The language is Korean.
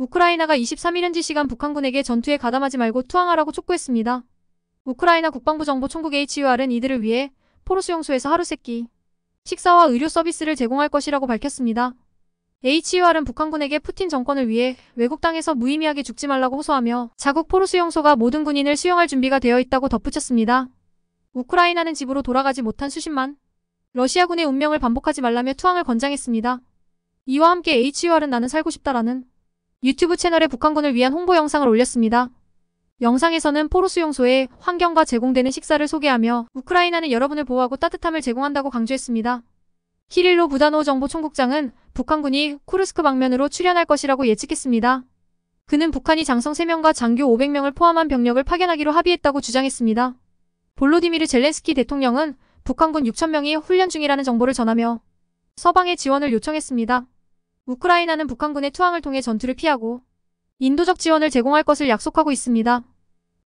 우크라이나가 23일 현지 시간 북한군에게 전투에 가담하지 말고 투항하라고 촉구했습니다. 우크라이나 국방부 정보 총국 HUR은 이들을 위해 포로 스용소에서 하루 세끼 식사와 의료 서비스를 제공할 것이라고 밝혔습니다. HUR은 북한군에게 푸틴 정권을 위해 외국 땅에서 무의미하게 죽지 말라고 호소하며 자국 포로 스용소가 모든 군인을 수용할 준비가 되어 있다고 덧붙였습니다. 우크라이나는 집으로 돌아가지 못한 수십만 러시아군의 운명을 반복하지 말라며 투항을 권장했습니다. 이와 함께 HUR은 나는 살고 싶다라는 유튜브 채널에 북한군을 위한 홍보 영상을 올렸습니다. 영상에서는 포로수용소에 환경과 제공되는 식사를 소개하며 우크라이나는 여러분을 보호하고 따뜻함을 제공한다고 강조했습니다. 키릴로 부다노 정보총국장은 북한군이 쿠르스크 방면으로 출연할 것이라고 예측했습니다. 그는 북한이 장성 3명과 장교 500명을 포함한 병력을 파견하기로 합의했다고 주장했습니다. 볼로디미르 젤렌스키 대통령은 북한군 6천명이 훈련 중이라는 정보를 전하며 서방의 지원을 요청했습니다. 우크라이나는 북한군의 투항을 통해 전투를 피하고 인도적 지원을 제공할 것을 약속하고 있습니다.